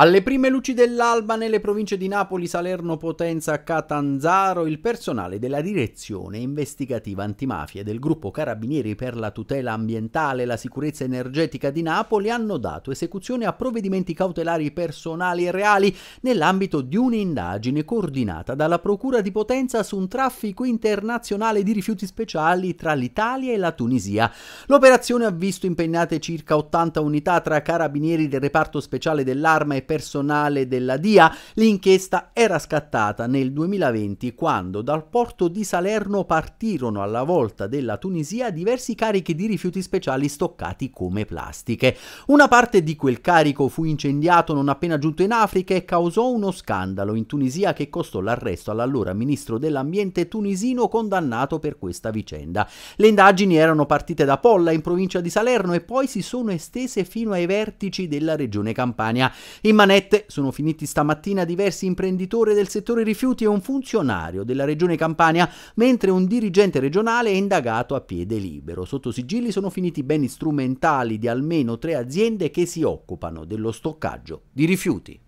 Alle prime luci dell'alba nelle province di Napoli, Salerno, Potenza, Catanzaro, il personale della direzione investigativa antimafia del gruppo Carabinieri per la tutela ambientale e la sicurezza energetica di Napoli hanno dato esecuzione a provvedimenti cautelari personali e reali nell'ambito di un'indagine coordinata dalla Procura di Potenza su un traffico internazionale di rifiuti speciali tra l'Italia e la Tunisia. L'operazione ha visto impegnate circa 80 unità tra carabinieri del reparto speciale dell'arma e personale della DIA, l'inchiesta era scattata nel 2020 quando dal porto di Salerno partirono alla volta della Tunisia diversi carichi di rifiuti speciali stoccati come plastiche. Una parte di quel carico fu incendiato non appena giunto in Africa e causò uno scandalo in Tunisia che costò l'arresto all'allora ministro dell'ambiente tunisino condannato per questa vicenda. Le indagini erano partite da Polla in provincia di Salerno e poi si sono estese fino ai vertici della regione Campania. In manette sono finiti stamattina diversi imprenditori del settore rifiuti e un funzionario della regione Campania, mentre un dirigente regionale è indagato a piede libero. Sotto sigilli sono finiti beni strumentali di almeno tre aziende che si occupano dello stoccaggio di rifiuti.